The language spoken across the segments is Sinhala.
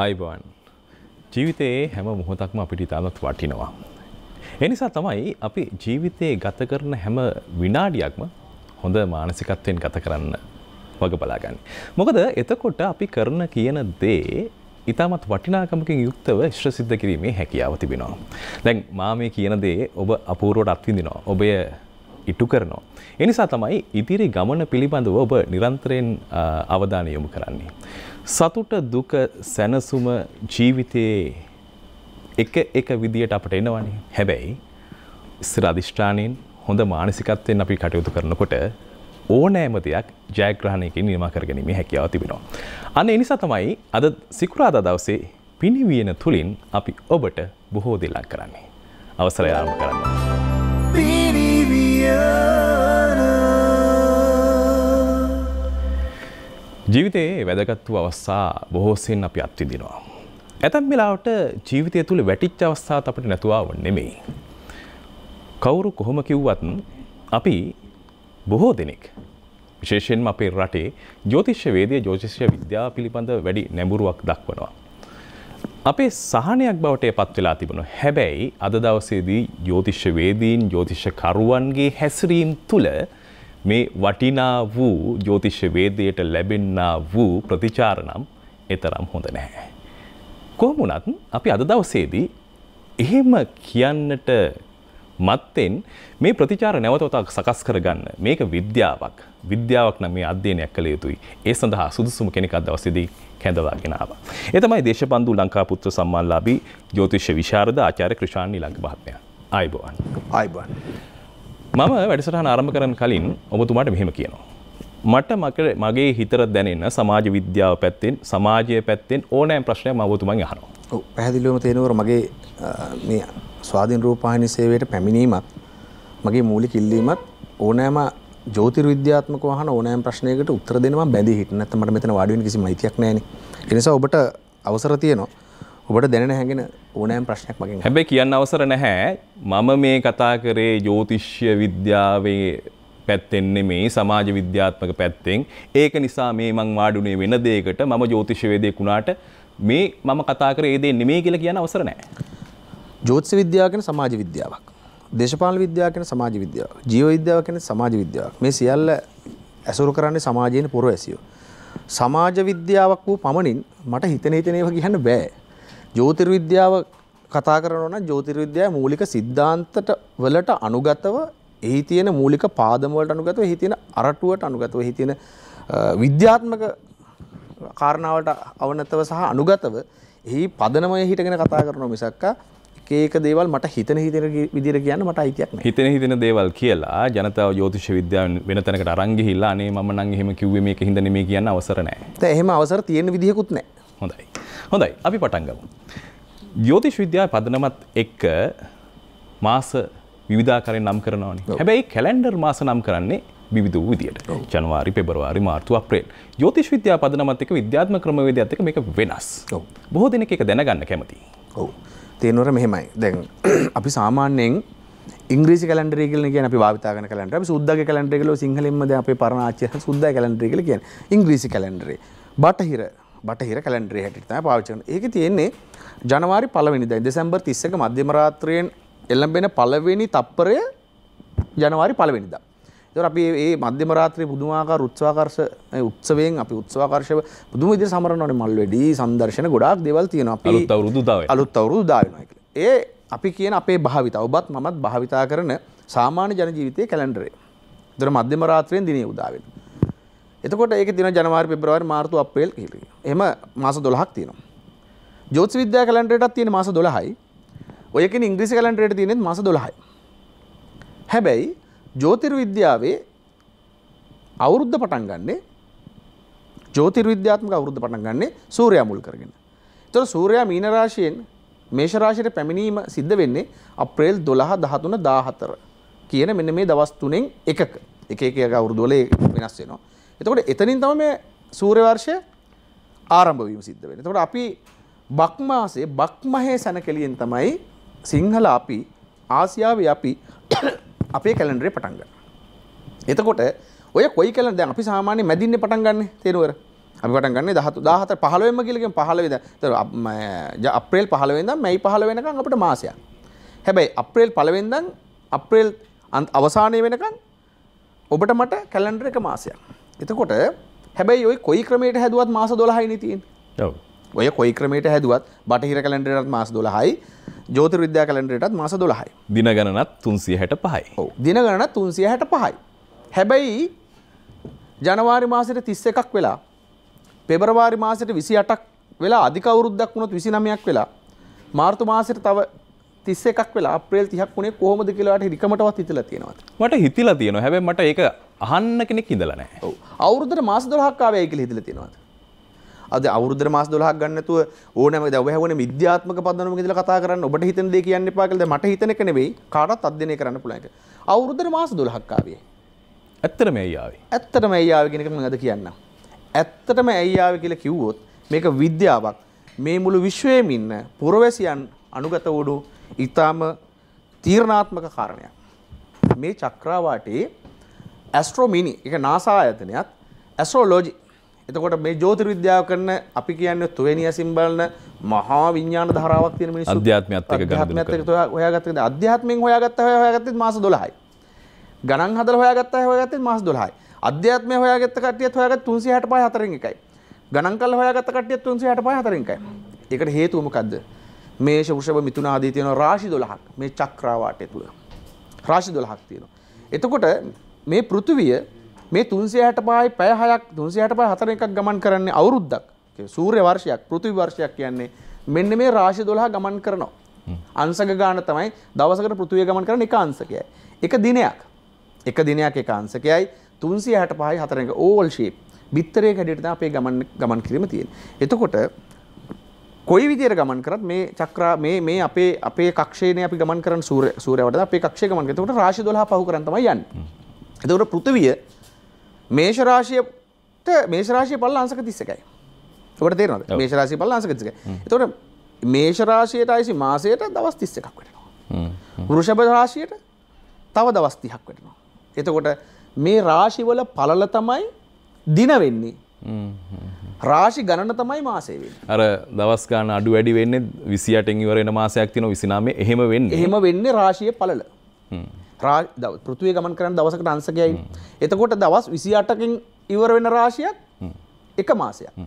ආයිබවන් ජීවිතයේ හැම මොහොතක්ම අපිට ඉතාමත් වටිනවා. එනිසා තමයි අපි ජීවිතයේ ගත කරන හැම විනාඩියක්ම හොඳ මානසිකත්වයෙන් ගත කරන්න වග බලාගන්න. මොකද එතකොට අපි කරන කියන දේ ඉතාමත් වටිනාකමකින් යුක්තව ශ්‍ර සිද්ධ කිරීමේ හැකියාව තිබෙනවා. දැන් මා මේ කියන දේ ඔබ අපූරුවට අත්විඳිනවා. ඔබය ඉටු කරනවා. එනිසා තමයි ඉදිරි ගමන පිළිබඳව ඔබ නිරන්තරයෙන් අවධානය යොමු කරන්නේ. සතුට දුක සැනසුම ජීවිතයේ එක එක විදියට අපට එනවනේ. හැබැයි ඉස්සර අධිෂ්ඨානයෙන් හොඳ මානසිකත්වයෙන් අපි කටයුතු කරනකොට ඕනෑම දෙයක් ජයග්‍රහණයකින් නිර්මා කරගැනීමේ හැකියාව තිබෙනවා. අන්න ඒ නිසා තමයි අද සිකුරාදා දවසේ පිණිවියන තුලින් අපි ඔබට බොහෝ දේ ලක් කරන්නේ. අවසරය ආරම්භ කරන්න. පිණිවියන ජීවිතයේ වැදගත් වූ අවස්ථා බොහෝසයෙන් අපි අත්විඳිනවා. ඇතැම් වෙලාවට ජීවිතය තුළ වැටිච්ච අවස්ථාත් අපිට නැතුවාව නෙමෙයි. කවුරු කොහොම කිව්වත් අපි බොහෝ දෙනෙක් විශේෂයෙන්ම අපේ රටේ ජ්‍යෝතිෂ්‍ය වේදය ජෝතිෂ්‍ය විද්‍යා පිළිබඳ වැඩි නැඹුරුවක් දක්වනවා. අපේ සහනයක් බවට පත් වෙලා තිබුණු හැබැයි අද දවසේදී ජෝතිෂ්‍ය වේදීන් ජෝතිෂ්‍ය කරුවන්ගේ හැසිරීම් තුළ මේ වටිනා වූ ජෝතිශ්‍ය වේදයට ලැබෙන්නා වූ ප්‍රතිචාර නම් එතරම් හොඳ නැහැ. කොහොමුණත් අපි අද දවසේදී එහෙම කියන්නට මත්තෙන් මේ ප්‍රතිචාර නැවතවතක් සකස් කරගන්න මේක විද්‍යාවක් විද්‍යාවක් නම් මේ අධ්‍යයනයක් කළ යුතුයි ඒ සඳහා සුදුසුම කෙනෙක් අදවසේදී කැඳවාගෙනාව. ඒ තමයි දේශපන්දු ලංකාපුත්‍ර සම්මානලාභී ජ්‍යෝතිෂ විශාරද ආචාර්ය ක්‍රිෂාන් නිලංග මහත්මයා. ආයිබෝවන්. ආයිබෝවන්. මම වැඩසටහන ආරම්භ කරන්න කලින් ඔබතුමාට මෙහෙම කියනවා. මට මගේ හිතර දැනෙන සමාජ විද්‍යාව පැත්තෙන් සමාජය පැත්තෙන් ඕනෑම් ප්‍රශ්නයක් මම ඔබතුමන් අහනවා. ඔව් පැහැදිලිවම තේනවර මගේ මේ ස්වාධීන රූපවාහිනී සේවයට පැමිණීමත් මගේ මූලික ඉල්ලීමත් ඕනෑම ජෝතිර්විද්‍යාත්මක වහන ඕනෑම ප්‍රශ්නයකට උත්තර දෙන්න මම බැඳී හිටින්න. නැත්නම් මට මෙතන වාඩි වෙන්න කිසිම අයිතියක් නැහැ නේ. ඒ නිසා ඔබට අවසර තියෙනවා. ඔබට දැන හැගෙන ඕනෑම් ප්‍රශ්නයක් මගින් හැබැ කියන්න අවසර නැහැ මම මේ කතා කරේ ජෝතිශ්‍ය විද්‍යාවේ පැත්තෙන්නේ මේ සමාජ විද්‍යාත්මක පැත්තෙන් ඒක නිසා මේ මං වාඩුනේ වෙන දේකට මම ජෝතිශ්‍යවේදයක් වුණාට මේ මම කතා කරේ ඒ දේ නෙමෙයි කියලා කියන අවසර නැහැ. ජෝතිෂ විද්‍යාව කියන්නේ සමාජ විද්‍යාවක්. දේශපාලන විද්‍යාව කියන්නේ සමාජ විද්‍යාවක්. ජීව විද්‍යාව කියන්නේ සමාජ විද්‍යාවක්. මේ සියල්ල ඇසුරු කරන්නේ සමාජයේ පුරවැසියෝ. සමාජ විද්‍යාවක් වූ පමණින් මට හිතන හිතන ඒවා කියන්න බෑ. ජෝතිර්විද්‍යාව කතා කරනවන ජෝතිර්විද්‍යාව මූලික සිද්ධාන්තට වලට අනුගතව එහි තියෙන මූලික පාදමවලට අනුගතව එහි තියෙන අරටුවට අනුගතව එහි තියෙන විද්‍යාත්මක කාරණාවට අවනතව සහ අනුගතව එහි පදනමය හිටගෙන කතා කරනවා මිසක්ක ඒක දේවල් මට හිතන හිතන විදිර කියන්න මට අයිතියක් හිතන හිතන දේවල් කියලා ජනතාව යෝතිෂ විද්‍යාව වෙන තැනකට අරංගිහිල්ලා අනේ මම නම් එහෙම කිව්වේ මේක හින්දා නෙමෙයි කියන්න අවසර නැහැ. ඒත් එහෙම අවසර තියෙන විදිහකුත් නැහැ. හොඳයි. හොඳයි අපි පටන්ගමු. ජෝතිෂ විද්‍යා පදනමත් එක්ක මාස විධාකරෙන් නම් කරනවානේ හැබැයි කැලෙන්ඩර් මාස නම් කරන්නේ විධ විදියට ජනවාරි පෙබරවාරි මාර්තු අප්‍රේල් ජෝතිෂ විද්‍යා පදනමත්ක විද්‍යාත්ම ක්‍රමවේදයක්ක මේක වෙනස් බොහෝ දෙනෙක එක දැනගන්න කැමති ඔව තියෙනවර මෙහෙමයි දැන් අපි සාමාන්‍යයෙන් ඉංග්‍රීසි කලන්ඩරේගල කිය අපි භාවිතාගන කලන්ට සුද්ද කලන්ඩරෙගල සිංහලෙන්මද අප පරණාචය සුද්ද කලන්ඩරේගල කිය ඉංග්‍රීසි කලන්ඩරේ බටහිර බටහිර කැලන්ඩරේ හැටියට තමයි පාවිච්චි කරන්නේ. ඒකේ තියෙන්නේ ජනවාරි 1 වෙනිදා දෙසැම්බර් 31 මධ්‍යම රාත්‍රියෙන් එළඹෙන පළවෙනි තප්පරය ජනවාරි 1 වෙනිදා. ඒතර අපි මේ මධ්‍යම රාත්‍රියේ පුදුමාකාර උත්සවාකර්ෂ උත්සවයෙන් අපි උත්සවාකර්ෂව පුදුම විදිහට සමරනවානේ මල් වෙඩි සංදර්ශන ගොඩාක් දේවල් තියෙනවා. අපි අලුත් අවුරුදු උදා වෙනවා. අලුත් අවුරුදු උදා වෙනවා කියලා. ඒ අපි කියන අපේ භාවිතා ඔබත් මමත් භාවිතා කරන සාමාන්‍ය ජන ජීවිතයේ කැලෙන්ඩරේ. ඒතර මධ්‍යම රාත්‍රියෙන් දිනේ උදා වෙනවා. එතකොට ඒක තියෙන ජනවාරි පෙබ්‍රවාරි මාර්තු අප්‍රේල් කියලා. එහෙම මාස 12ක් තියෙනවා. ජ්‍යොතිෂ විද්‍යා කැලෙන්ඩරයටත් තියෙන මාස 12යි. ඔය එකේ ඉංග්‍රීසි කැලෙන්ඩරයට තියෙනෙත් මාස 12යි. හැබැයි ජ්‍යොතිර්විද්‍යාවේ අවුරුද්ද පටන් ගන්නෙ ජ්‍යොතිර්විද්‍යාත්මක අවුරුද්ද පටන් ගන්නෙ සූර්යයා මුල් කරගෙන. ඒතර සූර්යයා මීන රාශියෙන් මේෂ රාශියට පැමිණීම සිද්ධ වෙන්නේ අප්‍රේල් 12 13 14 කියන මෙන්න මේ දවස් තුනෙන් එකක. එක එක අවුරුදු වල වෙනස් වෙනවා. එතකොට එතනින් තම මේ සූරවර්ෂය ආරම්භවීම සිද්ධ වෙන. එතකොට අපි බක්මාසේ බක්මහේ සැනකෙලියෙන් තමයි සිංහල අපි ආසියාවේ අපි අපේ කැලෙන්ඩරේ පටන් ගන්න. එතකොට ඔය කොයි කැලෙන්ඩර් දැන් අපි සාමාන්‍ය මැදින්නේ පටන් ගන්න තේරුවර. අපි පටන් ගන්නේ 17 14 15 ම කියලා කියන 15 දැන් අප්‍රේල් 15 වෙනිදා මැයි 15 වෙනකන් අපිට මාසයක්. හැබැයි අප්‍රේල් 1 වෙනිදාන් අප්‍රේල් අවසානයේ වෙනකන් ඔබට මට කැලෙන්ඩර් එක මාසයක්. එතකොට හැබැයි ඔයි කොයි ක්‍රමයට හැදුවත් මාස දොළහයිනි තියෙන් ඔය කොයි ක්‍රමයට හැදුවත් බටහිර කලන්ඩරටත් මාස දොළහයි ජෝත විද්‍යා කලන්ඩරටත් මාස දොළහයි දින ගණනත් තුන්සිය හැට පහයි දින ගණනත් තුන්සිය හැට පහයි හැබැයි ජනවාරි මාසට තිස්ස එකක් වෙලා පෙබරවාරි මාසට විසි අටක් වෙලා අධිකවුරුද්දක් වුණොත් විසි නමයක් වෙලා මාර්තු මාසයට තව තිස්ස එකක් වෙලා අප්‍රේල් තිහක් වුණේ කොහොමද කියලාට රිකමටවත් හිතලා තියෙනවා මට හිතලා තියෙනවා හැබැයි මට ඒක අහන්න කෙනෙක් ඉඳලා නැහැ ඔව් අවුරුද්දට මාස 12ක් ආවේ කියලා හිතලා තියෙනවාද අද අවුරුද්දට මාස 12ක් ගන්න නැතුව ඕනෑම දැන් ඔබ හැවුනේ විද්‍යාත්මක පදනමක ඉඳලා කතා කරන්න ඔබට හිතෙන දේ කියන්න එපා කියලා දැන් මට හිතෙන එක නෙවෙයි කාටවත් අධ්‍යයනය කරන්න පුළුවන් එක අවුරුද්දට මාස 12ක් ආවේ ඇත්තටම ඇයි ආවේ ඇත්තටම ඇයි ආවේ කියන එක මම අද කියන්නම් ඇත්තටම ඇයි ආවේ කියලා කිව්වොත් මේක විද්‍යාවක් මේ මුළු විශ්වයේම ඉන්න පුරවැසියන් අනුගත වුණු ඉතාම තීරණාත්මක කාරණයක්. මේ චක්‍රාවාටේ ඇස්ට්‍රෝමිනි එක නාසා ආයතනයත් ඇස්ට්‍රෝලෝජි එතකොට මේ ජෝතිර විද්‍යාව කරන අපි කියන්නේ තුවෙනිය සිම්බලන මහා විඥාන ධාරාවක් තියෙන මිනිස්සු අධ්‍යාත්මයත් එක්ක අධ්‍යාත්මයත් එක්ක හොයාගත්තේ අධ්‍යාත්මයෙන් හොයාගත්තා හොයාගත්තේ මාස 12යි ගණන් හදලා හොයාගත්තා හොයාගත්තේ මාස 12යි අධ්‍යාත්මය හොයාගත්ත කට්ටියත් හොයාගත්ත 365 4න් එකයි ගණන් කළා හොයාගත්ත කට්ටියත් 365 4න් එකයි ඒකට හේතුව මොකද්ද මේෂ වෘෂභ මිතුන ආදී තියෙනවා රාශි 12ක් මේ චක්‍රාවාටය තුල. රාශි 12ක් තියෙනවා. එතකොට මේ පෘථිවිය මේ 365යි පැය 6ක් 365 හතර එකක් ගමන් කරන්නේ අවුරුද්දක්. සූර්ය වර්ෂයක් පෘථිවි වර්ෂයක් කියන්නේ මෙන්න මේ රාශි 12 ගමන් කරනවා. අංශක ගාන තමයි දවසකට පෘථිවිය ගමන් කරන එක අංශකයයි. එක දිනයක්. එක දිනයක් එක අංශකයයි 365යි හතර එක ඕල් ෂේප්. බිත්තරයේ හැඩයට තමයි අපේ ගමන් ගමන් කිරීම තියෙන්නේ. එතකොට කොයි විදියට ගමන් කරත් මේ චක්‍රා මේ මේ අපේ අපේ කක්ෂේනේ අපි ගමන් කරන සූර්ය සූර්යවට අපේ කක්ෂේ ගමන් කරන. එතකොට රාශි 12 පහු කරන් තමයි යන්නේ. එතකොට පෘථිවිය මේෂ රාශියට මේෂ රාශිය පල්ලාංශක 31යි. ඔබට තේරෙනවද? මේෂ රාශිය පල්ලාංශක 31යි. එතකොට මේෂ රාශියට ආයිසි මාසයට දවස් 31ක් වෙනවා. වෘෂභ රාශියට තව දවස් 30ක් වෙනවා. එතකොට මේ රාශිවල පළල තමයි දින වෙන්නේ. රාශි ගණන තමයි මාසේ අර දවස් ගන්න අඩු වැඩි වෙන්න විසියටෙන් ඉවරෙන මාසයක් තින විසිනාම එහෙම වෙන්න එහෙම වෙන්නේ රාශිය පලල පෘතුවේ ගමන් කරන්න දවසකට අන්සකයයි එතකොට දවස් විසිඅටකින් ඉවර වෙන රාශියක් එක මාසයක්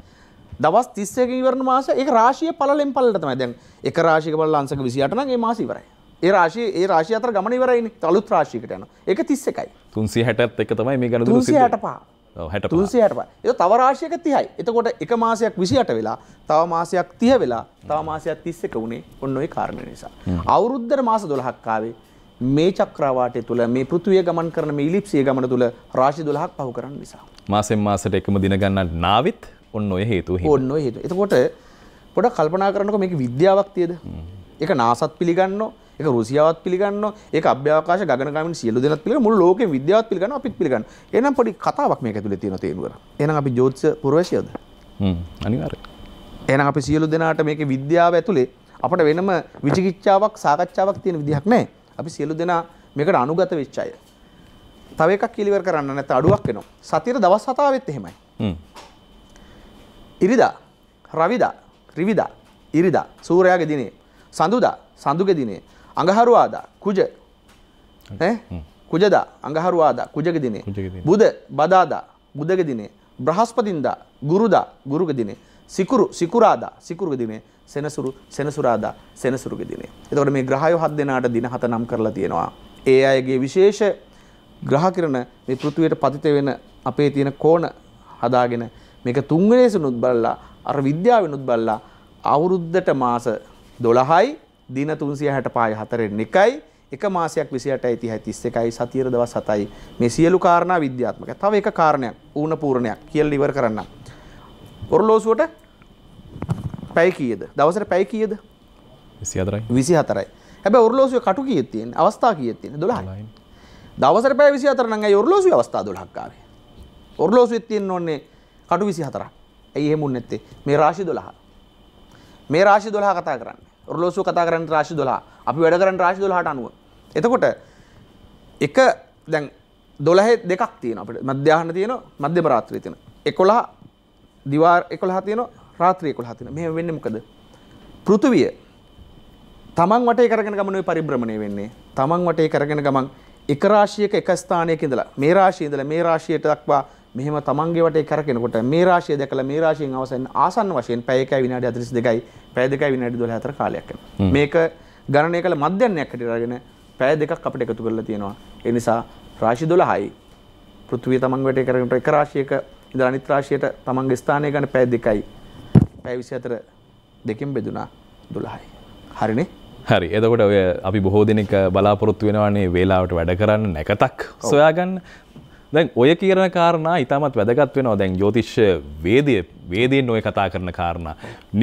දවස් තිස්සක ඉවරන මාස එක රාශිය පලෙන් පලට තමයි දැන් එක රාශික පල අන්සක විසිට නම් ඒ මාස ඉවරයි ඒ රාශි ඒ රාශිය අතර ගමන ඉවරයි තලුත් රාශියකට යන එක තිස්ස එකයි තුන්සිය හැටත් එක තමයි මේ ගණ තුන්සිය හැට පහ හැට තුන්සියට ඒ තවරාශයක තිහයි එතකොට එක මාසයක් විසිට වෙලා තව මාසයක් තිය වෙලා තව මාසයක් තිස්සක වුණේ ඔන්න ඔයි කාරණ නිසා. අවුරුද්ධර මාස දොළහක්කාවේ මේ චක්‍රවාටය තුළ මේ පෘතුවය ගමන් කරන ඉලිප්සිය ගමන තුළ රාශි දුලහක් පහු කරන්න නිසා. මාසෙන් මාසට එකම දිනගන්න නාවත් ඔන්න ඔය හේතු ඔන්න හේතු එතකොට පොඩ කල්පනා කරනක මේක විද්‍යාවක් තියද එක නාසත් පිළිගන්නවා එක රුසියාවත් පිළිගන්න ඒ අභ්‍යකාශ ගනකම සියලු දෙන පිළ මුල් ලෝක විද්‍යාවත් පිළිගන්න අපිත් පිළිගන්න එනම් පොඩි කතාවක් මේ ඇතුළ තියෙන තේරුවර එනම් අපි ජෝත්ස පුරවශයද අනිවාර එනම් අපි සියලු දෙනාට මේක විද්‍යාව ඇතුළේ අපට වෙනම විචිකිච්චාවක් සාකච්ඡාවක් තියෙන විදිහක් නෑ අපි සියලු දෙනා මේකට අනුගත වෙච්චාය තව එකක් කිලිවර කරන්න නැත අඩුවක් වෙනවා සතිර දවස් හතාවෙත් එහෙමයි ඉරිදා රවිදා රිවිදා ඉරිදා සූරයාගේ දිනේ සඳුදා සඳුගේ දිනේ අඟහරුවාදා කුජ කුජදා අඟහරුවාදා කුජග දිනේ බුද බදාදා බුදග දිනේ බ්‍රහස්පතින්දා ගුරුදා ගුරුග දිනේ සිකුරු සිකුරාදා සිකුරුග දිනේ සෙනසුරු සෙනසුරාදා සෙනසුරුග දිනේ. එතකොට මේ ග්‍රහයෝ හත් දෙනාට දින හත නම් කරලා තියෙනවා. ඒ අයගේ විශේෂ ග්‍රහ කිරණ මේ පෘථිවියට පතිත වෙන අපේ තියෙන කෝණ හදාගෙන මේක තුන්වෙනි සෙනුත් බලලා අර විද්‍යාවෙනුත් බලලා අවුරුද්දට මාස 12යි දින 365 හතරෙන් එකයි එක මාසයක් 28යි 30යි 31යි සතියේ දවස් 7යි මේ සියලු කාරණා විද්‍යාත්මකයි. තව එක කාරණයක් ඌණ පූර්ණයක් කියලා ඉවර කරන්න. ඔරලෝසුවට පැය කීයද? දවසට පැය කීයද? 24යි. 24යි. හැබැයි ඔරලෝසුවේ කටු කීයද තියෙන්නේ? අවස්ථා කීයද තියෙන්නේ? 12යි. දවසට පැය 24 නම් ඇයි ඔරලෝසුවේ අවස්ථා 12ක් ආවේ? ඔරලෝසුවේ තියෙන්න ඕනේ කටු 24ක්. ඇයි එහෙම උන්නේ නැත්තේ? මේ රාශි 12. මේ රාශි 12 කතා කරන්නේ. ඔරලෝසු කතා කරන්න රාශි දොලා අපි වැඩ කරන්න රාශි දොලාට අනුව. එතකොට එක දැන් දොලහෙ දෙකක් තියෙන අපට මධ්‍යහන තියෙන මධ්‍යම රාත්‍රී තියෙන. එකොලා දිවාර් එකොළහ තියෙන රාත්‍රී එකොළහ තියෙන. මෙහෙම වෙන්නේ මොකද? පෘථුවිය තමන් වටේ කරගෙන ගමනේ පරිභ්‍රමණය වෙන්නේ. තමන් වටේ කරගෙන ගමන් එක රාශියක එක ස්ථානයක ඉඳලා මේ රාශියේ ඉඳලා මේ රාශියට දක්වා මෙහෙම තමන්ගේ වටේ කරකිනකොට මේ රාශිය දැකලා මේ රාශියෙන් අවසන් ආසන්න වශයෙන් පැය 1යි විනාඩි 42යි පැය 2යි විනාඩි 12 කාලයක් යනවා. මේක ගණනය කළ මධ්‍යන්යක් හැටියට අරගෙන පැය දෙකක් අපිට එකතු කරලා තියෙනවා. ඒ නිසා රාශි 12යි පෘථිවිය තමන් වටේ කරගෙන එක රාශියක ඉඳලා අනිත් රාශියට තමන්ගේ ස්ථානය ගන්න පැය 2යි පැය 24 දෙකෙන් බෙදුණා 12යි. හරිනේ? හරි එතකොට ඔය අපි බොහෝ දෙනෙක් බලාපොරොත්තු වෙනවානේ වේලාවට වැඩ කරන්න නැකතක් සොයාගන්න දැන් ඔය කියන කාරණා ඉතාමත් වැදගත් වෙනවා දැන් ජෝතිෂ්‍ය වේදය වේදයෙන් ඔය කතා කරන කාරණ.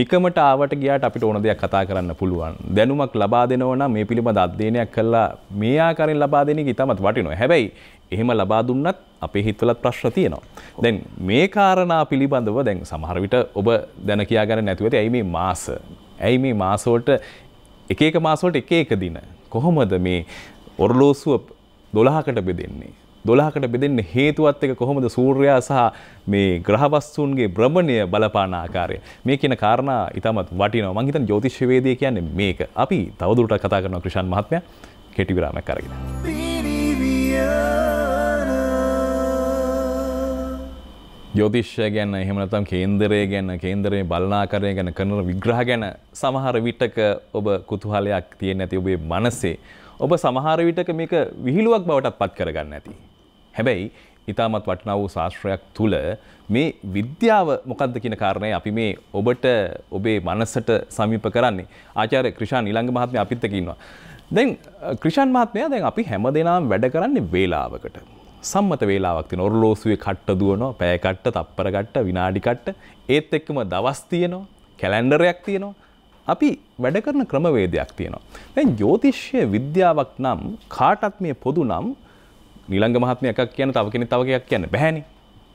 නිකමට ආවට ගියාට අපිට ඕන දෙයක් කතා කරන්න පුළුවන්. දැනුමක් ලබා දෙනවන මේ පිළිබඳ අධ්‍යයනයක් කළා මේ ආකාරයෙන් ලබා දෙන එක ඉතාමත් වටිනවා. හැබැයි එහෙම ලබා දුන්නත් අපේ හිත්වලත් ප්‍රශ්න තියෙනවා. දැන් මේ කාරණා පිළිබඳව දැන් සමහර විට ඔබ දැන කියා ගන්න නැතුව ඇති. ඇයි මේ මාස? ඇයි මේ මාස වලට එක එක මාස වලට එක එක දින කොහොමද මේ ඔරලෝසුව 12කට බෙදෙන්නේ? දොලාහකට බෙදෙන්න හේතුවත් එක කොහොමද සූර්යා සහ මේ ග්‍රහවස්තුන්ගේ බ්‍රමණය බලපාන ආකාරය මේ කියන කාරණා ඉතාමත් වටිනවා මං හිතන්නේ ජ්‍යොතිෂ්‍යවේදී කියන්නේ මේක අපි තවදුරටත් කතා කරනවා ක්‍රිෂාන් මහත්මයා කෙටි විරාමයක් අරගෙන ජෝතිෂ්‍ය ගැන එහෙම නැත්නම් කේන්දරය ගැන කේන්දරයේ බලනාකරය ගැන කරන විග්‍රහ ගැන සමහර විටක ඔබ කුතුහලයක් තියෙන්නේ නැති ඔබේ මනසේ ඔබ සමහර විටක මේක විහිළුවක් බවටත් පත් කරගන්න ඇති. හැබැයි ඉතාමත් වටනා වූ ශාස්ත්‍රයක් තුළ මේ විද්‍යාව මොකක්ද කියන කාරණය අපි මේ ඔබට ඔබේ මනසට සමීප කරන්නේ ආචාර්ය ක්‍රිෂාන් ඊළඟ මහත්මය අපිත් එක්ක ඉන්නවා. දැන් ක්‍රිෂාන් මහත්මයා දැන් අපි හැමදෙනාම වැඩ කරන්නේ වේලාවකට. සම්මත වේලාවක් තියෙන ඔරලෝසුවේ කට්ට දුවනවා, පැය කට්ට, තප්පර කට්ට, විනාඩි කට්ට, ඒත් එක්කම දවස් තියෙනවා, කැලෙන්ඩරයක් තියෙනවා. අපි වැඩ කරන ක්‍රමවේදයක් තියෙනවා. දැන් ජ්‍යොතිෂ්‍ය විද්‍යාවක් නම් කාටත් මේ පොදු නම් නිලංග මහත්මය එකක් කියන තව කෙනෙක් තව එකක් කියන්න බෑනේ.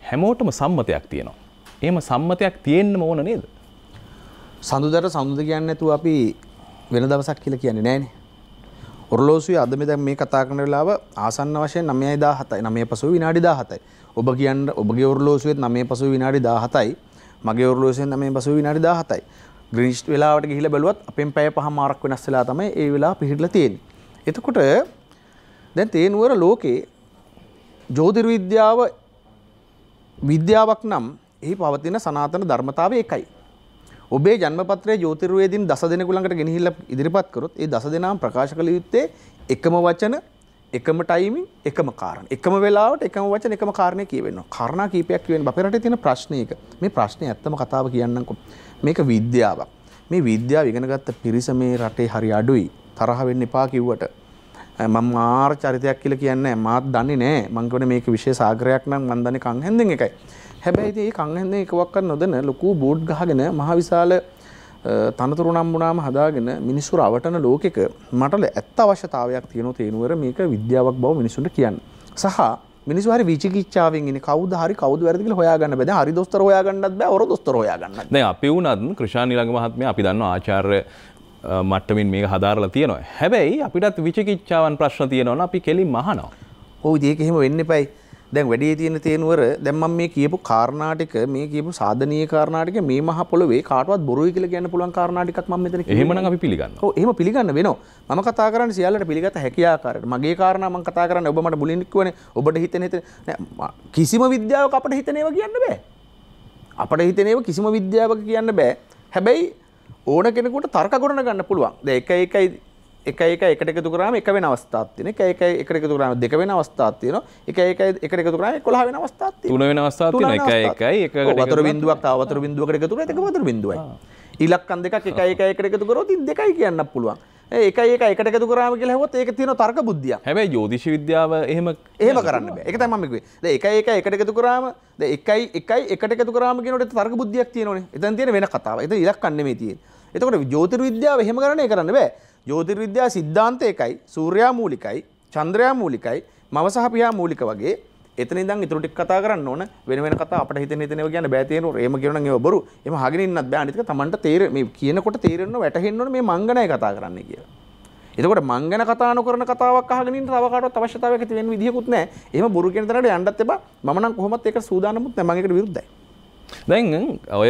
හැමෝටම සම්මතයක් තියෙනවා. එහෙම සම්මතයක් තියෙන්නම ඕන නේද? සඳුදර සඳුද කියන්නේ නැතුව අපි වෙන දවසක් කියලා කියන්නේ නෑනේ. ඔරලෝසුවේ අද මේ දැන් මේ කතා කරන වෙලාව ආසන්න වශයෙන් 9017යි 9 පසුව විනාඩි 17යි. ඔබ කියන්න ඔබගේ ඔරලෝසුවේත් 9 පසුව විනාඩි 17යි. මගේ ඔරලෝසුවෙන් 9 පසුව විනාඩි 17යි. ග්‍රීනිෂ් වෙලාවට ගිහිල්ලා බැලුවත් අපෙන් පැය පහමාරක් වෙනස් වෙලා තමයි ඒ වෙලාව පිහිටලා තියෙන්නේ. එතකොට දැන් තේනුවර ලෝකේ ජෝතිර්විද්‍යාව විද්‍යාවක් නම් එහි පවතින සනාතන ධර්මතාව එකයි. ඔබේ ජන්මපත්‍රයේ ජෝතිර්වේදීන් දස දෙනෙකු ළඟට ගෙනහිල්ලා ඉදිරිපත් කරොත් ඒ දස දෙනාම ප්‍රකාශ කළ යුත්තේ එකම වචන, එකම ටයිමින්, එකම කාරණා. එකම වෙලාවට එකම වචන, එකම කාරණේ කියවෙනවා. කාරණා කීපයක් කියවෙන අපේ රටේ තියෙන ප්‍රශ්නයක. මේ ප්‍රශ්නේ ඇත්තම කතාව කියන්නම්කෝ. මේක විද්‍යාවක්. මේ විද්‍යාව ඉගෙන ගත්ත පිරිස මේ රටේ හරි අඩුයි. තරහ වෙන්න එපා කිව්වට. මම මාර චරිතයක් කියලා කියන්නේ මාත් දන්නේ නෑ මං කියන්නේ මේක විශේෂ ආග්‍රයක් නම් මං දන්නේ කං හැන්දෙන් එකයි. හැබැයි ඉතින් මේ කං හැන්දෙන් එකවක්වත් නොදෙන ලොකු බෝඩ් ගහගෙන මහ විශාල තනතුරු නම් වුණාම හදාගෙන මිනිස්සු රවටන ලෝකෙක මට ඇත්ත අවශ්‍යතාවයක් තියෙනවා තේනුවර මේක විද්‍යාවක් බව මිනිසුන්ට කියන්න. සහ මිනිස්සු හරි විචිකිච්ඡාවෙන් ඉන්නේ කවුද හරි කවුද වැරදි කියලා හොයාගන්න බෑ. දැන් හරි දොස්තර හොයාගන්නත් බෑ, හොර දොස්තර හොයාගන්නත්. දැන් අපි වුණත් කෘෂාන් ඊළඟ මහත්මයා අපි දන්නවා ආචාර්ය මට්ටමින් මේ හදාරලා තියෙනවා. හැබැයි අපිටත් විචිකිච්චාවන් ප්‍රශ්න තියෙනවා අපි කෙලි මහනවා. ඔව් ඒක එහෙම වෙන්න එපයි. දැන් වැඩි තියෙන තේනුවර දැන් මම මේ කියපු කාර්නාටික මේ කියපු සාධනීය කාර්නාටික මේ මහ පොළවේ කාටවත් බොරුයි කියලා කියන්න පුළුවන් කාර්නාටිකක් මම මෙතන කියනවා. එහෙමනම් අපි පිළිගන්නවා. ඔව් එහෙම පිළිගන්න වෙනවා. මම කතා කරන්නේ සියල්ලට පිළිගත හැකි ආකාරයට. මගේ කාරණා මම කතා කරන්නේ ඔබ මට බුලින් කිව්වනේ. ඔබට හිතෙන හිතෙන කිසිම විද්‍යාවක් අපිට හිතන ඒවා කියන්න බෑ. අපිට හිතන ඒවා කිසිම විද්‍යාවක කියන්න බෑ. හැබැයි ඕන කෙනෙකුට තර්ක ගොඩන ගන්න පුළුවන් ද එක එකයි එක එක එකට එකතු කරාම එක වෙන අවස්ථාවක් තියෙන එක එක එකට එකතු කරාම දෙක වෙන අවස්ථාවක් තියෙනවා එක එක එකට එකතු කරාම 11 වෙන අවස්ථාවක් තියෙනවා තුන වෙන අවස්ථාවක් තියෙනවා එක එකයි එකකට වතුර බිඳුවක් තව වතුර බිඳුවකට එකතු කරලා ඒක වතුර බිඳුවයි ඉලක්කම් දෙකක් එක එක එකට එකතු කරොත් ඉතින් දෙකයි කියන්න පුළුවන් ඒක ඒක එකට එකතු කරාම කියලා හෙවොත් ඒක තියෙන තර්ක බුද්ධිය. හැබැයි ජ්‍යොතිෂ විද්‍යාව එහෙම එහෙම කරන්න බෑ. ඒක තමයි මම කිව්වේ. දැන් එක එක එකට එකතු කරාම දැන් එකයි එකයි එකට එකතු කරාම කියනකොට තර්ක බුද්ධියක් තියෙනෝනේ. එතන තියෙන වෙන කතාවක්. එතන ඉලක්කම් නෙමෙයි තියෙන්නේ. එතකොට ජෝතිර විද්‍යාව එහෙම කරන්නේ කරන්න බෑ. ජෝතිර විද්‍යාව સિદ્ધාන්ත එකයි, සූර්යා මූලිකයි, චන්ද්‍රයා මූලිකයි, මව සහ පියා මූලික වගේ එතන ඉඳන් ඉතුරු ටික කතා කරන්න ඕන. වෙන වෙන කතා අපිට හිතෙන හිතෙන ඒවා කියන්න බෑ තේරෙනු. එහෙම කියනනම් ඒව බොරු. එහෙම හගෙන ඉන්නත් බෑ. අනිත් එක Tamanට තේර මේ කියනකොට තේරෙන්න වැටහෙන්න ඕන මේ මංගණය කතා කරන්න කියලා. එතකොට මං ගැන කතා නොකරන කතාවක් අහගෙන ඉන්න තව කාටවත් අවශ්‍යතාවයක් ඇති වෙන විදිහකුත් නැහැ. එහෙම බොරු කියන තරමට යන්නත් එපා. මම නම් කොහොමත් ඒක සූදානම්ුත් නැහැ. මම ඒකට විරුද්ධයි. දැන් ඔය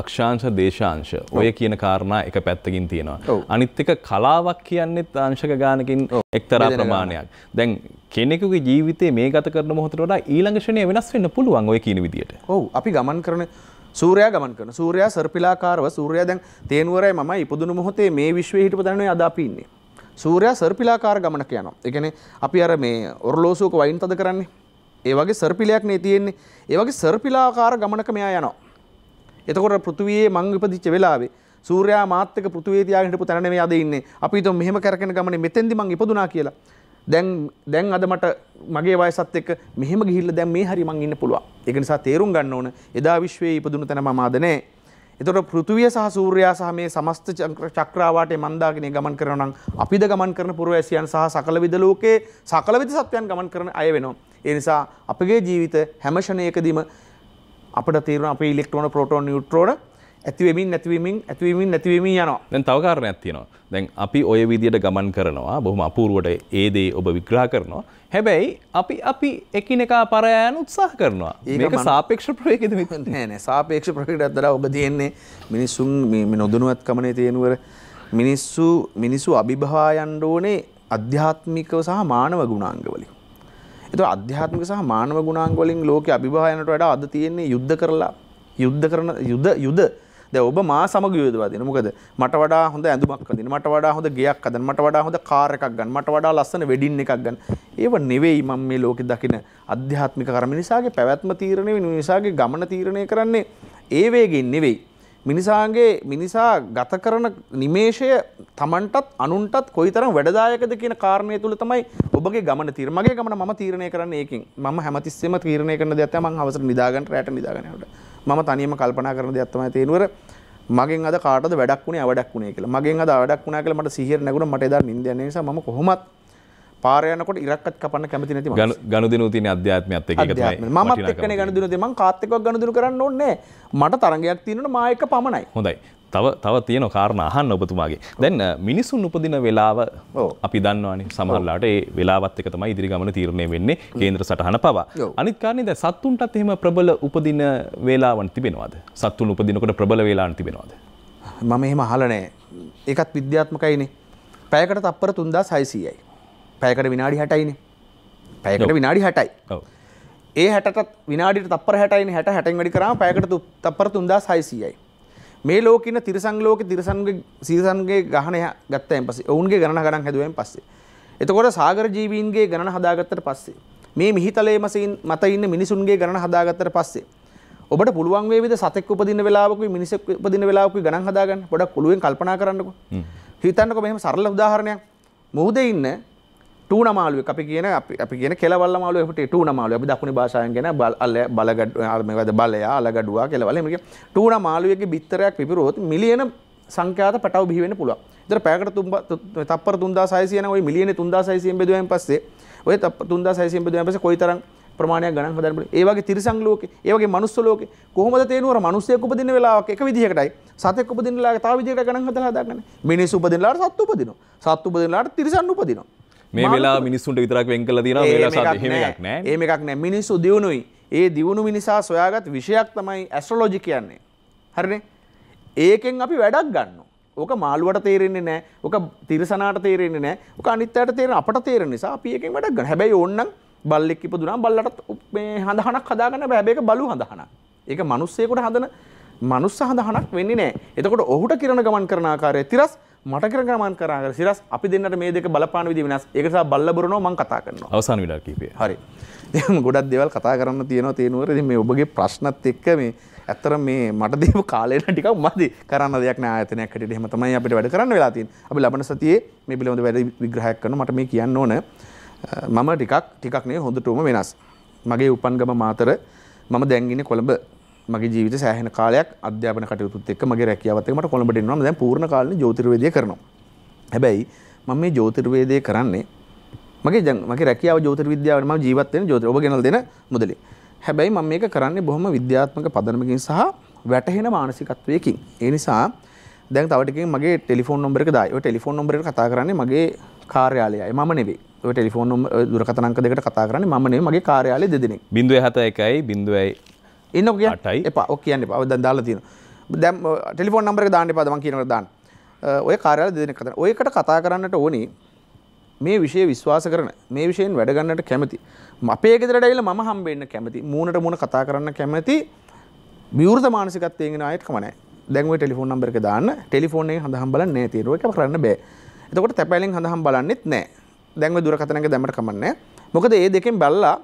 අක්ෂාංශ දේශාංශ ඔය කියන කාරණා එක පැත්තකින් තියෙනවා. අනිත් එක කලාවක් කියන්නේත් අංශක ගානකින් එක්තරා ප්‍රමාණයක්. දැන් කෙනෙකුගේ ජීවිතේ මේ ගත කරන මොහොතට වඩා ඊළඟ ශ්‍රේණිය වෙනස් වෙන්න පුළුවන් ඔය කියන විදියට. ඔව් අපි ගමන් කරන සූරයා ගමන් කරන සූරයා සර්පිලාකාරව සූරයා දැන් තේනුවරයි මම ඉපදුණු මොහොතේ මේ විශ්වයේ හිටපු දැනුනේ අද අපි ඉන්නේ. සූරයා සර්පිලාකාර ගමනක යනවා. ඒ කියන්නේ අපි අර මේ ඔරලෝසුවක වයින් තද කරන්නේ. ඒ වගේ සර්පිලයක් නේ තියෙන්නේ. ඒ වගේ සර්පිලාකාර ගමනක මෙයා යනවා. එතකොට පෘථිවියේ මං ඉපදිච්ච වෙලාවේ සූර්යා මාත් එක්ක පෘථිවියේ තියාගෙන හිටපු තැන නෙමෙයි අද ඉන්නේ. අපි හිතමු මෙහෙම කරකෙන ගමනේ මෙතෙන්දි මං ඉපදුනා කියලා. දැන් දැන් අද මට මගේ වයසත් එක්ක මෙහෙම ගිහිල්ලා දැන් මේ හරි මං ඉන්න පුළුවන්. ඒක නිසා තේරුම් ගන්න ඕන එදා විශ්වයේ ඉපදුණු තැන මම ආද නැහැ. එතකොට පෘථිවිය සහ සූර්යා සහ මේ සමස්ත චක්‍රාවාටේ මන්දාගෙන ගමන් කරනවා නම් අපිද ගමන් කරන පුරවැසියන් සහ සකලවිද ලෝකයේ සකලවිද සත්වයන් ගමන් කරන අය වෙනවා. ඒ නිසා අපගේ ජීවිත හැම ෂණයකදීම අපට තේරන අප ඉලෙක්ට්‍රෝන පොටෝන් නිියුට්‍රෝන ඇතිවමින් නැතිවමින් ඇතිවමින් නැතිවමින් යනවා දැන් තවකාරණ ඇතිනවා දැන් අපි ඔය විදියට ගමන් කරනවා බොහොම අපූරුවට ඒදේ ඔබ විග්‍රහ කරනවා හැබැයි අපි අපි එකිනෙකා පරයන් උත්සාහ කරනවා ඒක සාපේක්ෂ ප්‍රයෝගිත නෑ සාපේක්ෂ ප්‍රකට අදර ඔබ තියෙන්නේ මිනිස්සුන් නොදනුවත් කමනේ තියෙනවර මිනිස්සු මිනිස්සු අභිභායන්ඩෝනේ අධ්‍යාත්මිකව සහ මානව ගුණාංගවලින් එතකොට අධ්‍යාත්මික සහ මානව ගුණාංග වලින් ලෝකේ අභිභායනට වඩා අද තියෙන්නේ යුද්ධ කරලා යුද්ධ කරන යුද යුද දැන් ඔබ මා සමග යුදවාදින. මොකද මට වඩා හොඳ ඇඳුමක් අඳින්න, මට වඩා හොඳ ගෙයක් හදන්න, මට වඩා හොඳ කාර් එකක් ගන්න, මට වඩා ලස්සන වෙඩින් එකක් ගන්න. ඒව නෙවෙයි මම මේ ලෝකෙ දකින අධ්‍යාත්මික කර්ම නිසාගේ පැවැත්ම තීරණය වෙන නිසාගේ ගමන තීරණය කරන්නේ ඒ වේගෙන් නෙවෙයි. මිනිසාගේ මිනිසා ගත කරන නිමේෂය තමන්ටත් අනුන්ටත් කොයිතරම් වැඩදායකද කියන කාරණය තුළ තමයි ඔබගේ ගමන තීර මගේ ගමන මම තීරණය කරන්න ඒකින් මම හැමතිස්සෙම තීරණය කරන දෙයක් තමයි මම හවසට නිදාගන්න රැට නිදාගන්නකොට මම තනියම කල්පනා කරන දෙයක් තමයි තේනුවර මගෙන් අද කාටද වැඩක් වුණේ අවඩක් වුණේ කියලා මගෙන් අද අවඩක් වුණා කියලා මට සිහියට නැගුණා මට එදා නිින්ද යන නිසා මම කොහොමත් පාරයනකොට ඉරක්ත් කපන්න කැමති නැති ගනුදනු තින අධ්‍යාත්මයත් මත් එක්න ගනුදනු දෙම කාත්තකක් ගනුදනු කරන්න ඕන්නේ මට තරගයක් තියෙනට මායක පමණයි හොඳයි තව තව තියෙන කාරණ අහන්න ඔබතුමාගේ දැන් මිනිසුන් උපදින වෙලාව අපි දන්නවානේ සමහරලාට ඒ වෙලාවත් එක තමයි ඉදිරි ගමන තීරණය වෙන්නේ කේන්ද්‍ර සටහන පවා අනිත් කාරණේ දැන් සත්තුන්ටත් එහෙම ප්‍රබල උපදින වේලාවන් තිබෙනවද සත්තුන් උපදිනකොට ප්‍රබල වේලාවන් තිබෙනවද මම එහෙම අහලා නැහැ ඒකත් විද්‍යාත්මකයිනේ පැයකට තප්පර 3600යි පැයකට විනාඩි හැටයින පැයකට විනාඩි හැටයි ඒ හැටත් විනාඩිට තපර හැටයින හැට හැටෙන් වැඩි කරා පැයකට තපර තුන්දා සයිසියයි මේ ලෝකන තිරිසං ලෝක තිරිසන්ගේ සීසන්ගේ ගහනය ගත්තයෙන් පසේ ඔවුන්ගේ ගණන ගණන් හැදුවෙන් පස්සේ එතකොට සාගර ජීවීන්ගේ ගණන හදාගත්තට පස්සේ මේ මිහිතලේ මසයින් මත ඉන්න මිනිසුන්ගේ ගණන හදාගත්තට පස්සේ ඔබට පුළුවන් වේවිද සතෙක් උපදින වෙලාවක මිනිසෙක් උපදින වෙලාවක ගණන් හදාගන්න පොඩක් කුළුවෙන් කල්පනා කරන්නකෝ හිතන්නකෝ මෙහෙම සරල උදාහරණයක් මුහුදේ ඉන්න ටූන මාලුවක් අපි කියන අපි කියන කෙලවල් මාලුව අපිට ටූන මාලුව අපි දකුණු භාෂාවෙන් කියන බල බලගඩ මේකද බලයා අලගඩුවා කෙලවල් මේක ටූන මාලුවේගේ බිත්තරයක් පිපිරුවොත් මිලියන සංඛ්‍යාත පැටව බිහි වෙන්න පුළුවන්. ඒතර පැයකට තප්පර 3600 නම් ওই මිලියනේ 3600 බෙදුවෙන් පස්සේ ওই 3600 බෙදුවෙන් පස්සේ කොයිතරම් ප්‍රමාණයක් ගණන් හදන්න පුළුවන්. ඒ වගේ තිරිසන් ලෝකේ, ඒ වගේ මනුස්ස ලෝකේ කොහොමද තේරුවර මිනිස්සෙක් උපදින වෙලාවක එක විදිහකටයි, සතෙක් උපදින වෙලාවක තව විදිහකට ගණන් හදලා හදාගන්නේ. මිනිස්සු උපදින වෙලාවට සත්තු උපදිනවා. සත්තු උපදින වෙලාවට තිරිසන් උපදිනවා. මේ වෙලා මිනිස්සුන්ට විතරක් වෙන් කළ දින ඒමක් නෑ ඒම එකක් නෑ මිනිස්සු දියුණුයි ඒ දියුණු මිනිසා සොයාගත් විෂයක් තමයි ඇස්ට්‍රලෝජි කියන්නේ හරින ඒකෙන් අපි වැඩක් ගන්න ඕක මාළුවට තේරෙන්නේ නෑ ඕක තිරසනාට තේරෙන්නේ නෑ ඕක අනිත්තයට තේරෙන අපට තේරෙන නිසා අපි ඒකෙන් වැඩක් ගන්න හැබැයි ඕන්නම් බල්ලෙක් ඉපදුනා බල්ලට මේ හඳහනක් හදාගන්න බෑ හැබැයි ඒක බලු හඳහනක් ඒක මිනිස්සෙකුට හදන මනුස්ස හඳහනක් වෙන්නේ නෑ එතකොට ඔහුට කිරණ ගමන් කරන ආකාරය තිරස් මටකර ගමන් කරාග සිරස් අපි දෙන්නට මේ දෙක බලපාන විදි වෙනස් එකස බල්ලබරනෝ මං කතා කරන්න අවසාන විලා කීපේ හරි දෙම ගොඩක් දෙවල් කතා කරන්න තියෙන තියෙනුවරද මේ ඔබගේ ප්‍රශ්නත් එක්ක මේ ඇත්තර මේ මට දෙව කාලයට ටික මදි කරන්න දෙයක් නායතනයක්ට හෙම තමයි අපිට වැඩ කරන්න වෙලාතින් අපි ලබන සතියේ මේ පිළිබඳ වැඩ විග්‍රහයක් කරන මට මේ කියන්න ඕන මම ටිකක් ටිකක් නේ හොඳටුවම වෙනස් මගේ උපන්ගම මාතර මම දැන්ගෙන කොළඹ මගේ ජීවිත සෑහෙන කාලයක් අධ්‍යාපන කටයුතුත් එක්ක මගේ රැකියාවත් එක්ක මට කොළඹට එන්න ඕන දැන් පූර්ණ කාලීන ජ්‍යොතිර්වේදය කරනවා. හැබැයි මම මේ ජ්‍යොතිර්වේදය කරන්නේ මගේ දැන් මගේ රැකියාව ජ්‍යොතිර්විද්‍යාවෙන් මම ජීවත් වෙන ජ්‍යොතිර් ඔබ ගෙනල් දෙන මුදලේ. හැබැයි මම මේක කරන්නේ බොහොම විද්‍යාත්මක පදනමකින් සහ වැටහෙන මානසිකත්වයකින්. ඒ නිසා දැන් තව ටිකකින් මගේ ටෙලිෆෝන් නම්බර් එක දායි. ඔය ටෙලිෆෝන් නම්බර් එකට කතා කරන්නේ මගේ කාර්යාලයයි. මම නෙවෙයි. ඔය ටෙලිෆෝන් දුරකථන අංක දෙකට කතා කරන්නේ මම නෙවෙයි මගේ කාර්යාලයේ දෙදෙනෙක්. 071 0 ඉන්න කිය එපා ඔ කියන්න පව දන් දාලා තියෙන දැම් ටෙලිෆෝන් නම්බර දාන්න පදම කියනට දාන්න ඔය කාරයාල දෙන කතන ඔයකට කතා කරන්නට ඕනි මේ විෂය විශ්වාස කරන මේ විෂයෙන් වැඩගන්නට කැමති අපේ ගෙදරට ඇවිල්ලා මම හම්බෙන්න කැමති මූණට මූණ කතා කරන්න කැමති විවෘත මානසිකත්වයෙන් ආයෙත් කමනෑ දැන් ඔය ටෙලිෆෝන් නම්බර එක දාන්න ටෙලිෆෝන් එකෙන් හඳහම් බලන්න නෑ තීරුව එක කරන්න බෑ එතකොට තැපැලෙන් හඳහම් බලන්නෙත් නෑ දැන් ඔය දුරකථනක දැමට කමන්නේ මොකද ඒ දෙකෙන් බැලලා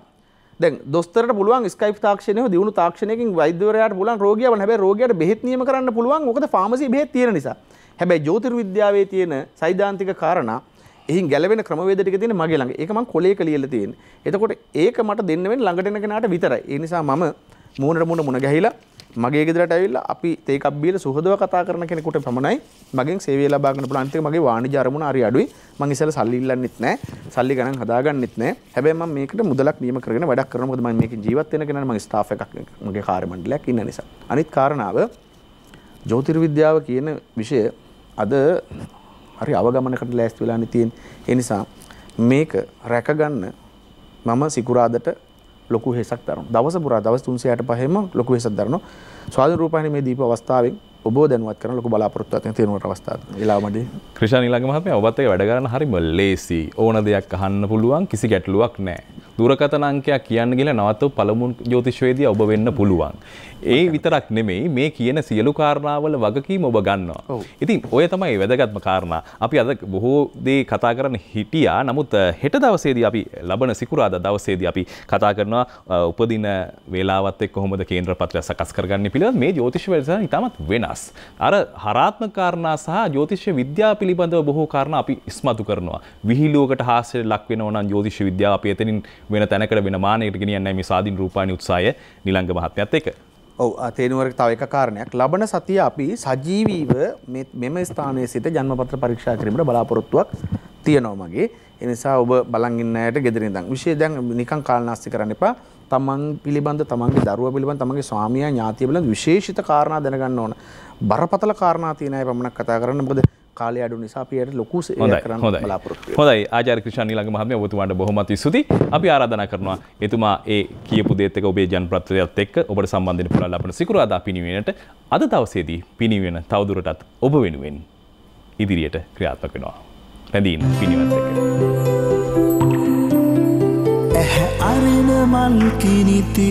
දැන් දොස්තරට පුළුවන් ස්කයිප් තාක්ෂණය දියුණු තාක්ෂණයකින් වෛද්‍යවරයාට පුළුවන් රෝගියව හැබැයි රෝගියාට බෙහෙත් නියම කරන්න පුළුවන් මොකද ෆාමසි බෙහෙත් තියෙන නිසා. හැබැයි ජ්‍යොතිර්විද්‍යාවේ තියෙන සෛද්ධාන්තික කාරණා එහින් ගැලවෙන ක්‍රමවේද ටික තියෙන මගේ ළඟ. ඒක මම කොලේක ලියලා තියෙන්නේ. එතකොට ඒක මට දෙන්න වෙන්නේ ළඟට එන කෙනාට විතරයි. ඒ නිසා මම මූණට මූණ මුණ ගැහිලා මගේ ගෙදරට ඇවිල්ලා අපි තේකක් බීලා සුහදව කතා කරන කෙනෙකුට පමණයි මගෙන් සේවය ලබා ගන්න පුළුවන්. අනිත් එක මගේ වාණිජ අරමුණ හරි අඩුයි. මං ඉස්සෙල්ලා සල්ලි ඉල්ලන්නෙත් නැහැ. සල්ලි ගණන් හදාගන්නෙත් නැහැ. හැබැයි මම මේකට මුදලක් නියම කරගෙන වැඩක් කරනවා. මොකද මම මේකෙන් ජීවත් වෙන කෙනා මගේ ස්ටාෆ් එකක් මගේ කාර්ය මණ්ඩලයක් ඉන්න නිසා. අනිත් කාරණාව ජ්‍යෝතිර්විද්‍යාව කියන විෂය අද හරි අවගමනකට ලෑස්ති වෙලානේ තියෙන්නේ. ඒ නිසා මේක රැකගන්න මම සිකුරාදට ලොකු හෙසක් දරන දවස පුරා දවස් 365ම ලොකු හෙසක් දරනවා ස්වාධීන රූපවාහිනී මේ දීප අවස්ථාවෙන් ඔබ දැනුවත් කරන ලොකු බලාපොරොත්තුවක් තියෙන අවස්ථාවක් එලාමඩි ක්‍රිෂාන් ඊළඟ මහත්මයා ඔබත් එක්ක වැඩ කරන්න හරිම ලේසි ඕන දෙයක් අහන්න පුළුවන් කිසි ගැටලුවක් නැහැ දුරකතන අංකයක් කියන්න කියලා නවත්ව පළමු ජ්‍යොතිෂවේදී ඔබ වෙන්න පුළුවන්. ඒ විතරක් නෙමෙයි මේ කියන සියලු කාරණාවල වගකීම ඔබ ගන්නවා. ඉතින් ඔය තමයි වැදගත්ම කාරණා. අපි අද බොහෝ දේ කතා කරන්න හිටියා. නමුත් හෙට දවසේදී අපි ලබන සිකුරාදා දවසේදී අපි කතා කරනවා උපදින වේලාවත් එක්ක කොහොමද කේන්ද්‍ර පත්‍රය සකස් කරගන්නේ පිළිබඳ මේ ජ්‍යොතිෂ වේදසන ඉතාමත් වෙනස්. අර හරාත්මක කාරණා සහ ජ්‍යොතිෂ විද්‍යාව පිළිබඳව බොහෝ කාරණා අපි ඉස්මතු කරනවා. විහිළුවකට හාස්‍යයට ලක් වෙනවා නම් ජ්‍යොතිෂ විද්‍යාව අපි එතනින් වෙන තැනකට වෙන මානයකට ගෙනියන්නේ මේ සාධින් රූපානි උත්සාහය නිලංග මහත්මයාත් එක්ක. ඔව් තේනුවරක තව එක කාරණයක් ලබන සතිය අපි සජීවීව මෙම ස්ථානයේ සිට ජන්මපත්‍ර පරීක්ෂා කිරීමට බලාපොරොත්තුවක් තියෙනවා මගේ. ඒ නිසා ඔබ බලන් ඉන්න අයට ගෙදර ඉඳන් විශේෂ දැන් නිකන් කාලනාස්ති කරන්න එපා. තමන් පිළිබඳ තමන්ගේ දරුවා පිළිබඳ තමන්ගේ ස්වාමියා ඥාතිය පිළිබඳ විශේෂිත කාරණා දැනගන්න ඕන. බරපතල කාරණා තියෙන අය පමණක් කතා කරන්න මොකද කාලය අඩු නිසා පියට ලොකු කරන්න බලාපොරොත්තු හොඳයි ආචාර්ය ක්‍රිෂාන් ඊළඟ මහත්මයා ඔබතුමාට බොහොමත් ස්තුතියි අපි ආරාධනා කරනවා එතුමා ඒ කියපු දේත් එක්ක ඔබේ ජනප්‍රතිනිධියත් එක්ක ඔබට සම්බන්ධ වෙන්න පුළුවන් අපේ සිකුරාදා පිනිවෙනට අද දවසේදී පිනිවෙන තවදුරටත් ඔබ වෙනුවෙන් ඉදිරියට ක්‍රියාත්මක වෙනවා රැඳීන් පිනිවත් එක. ඇහැ අරින මල් කිනිති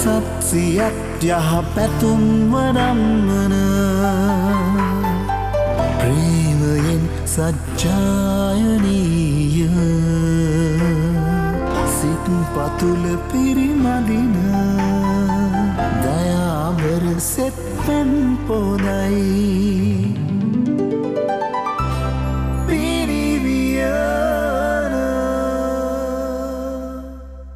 සත්සියක් යහපැතුම් වරම්මන ප්‍රේමයෙන් සච්ඡායනීය සිත් පතුල පිරිමදින දයාබර සෙත්පැන් පොදයි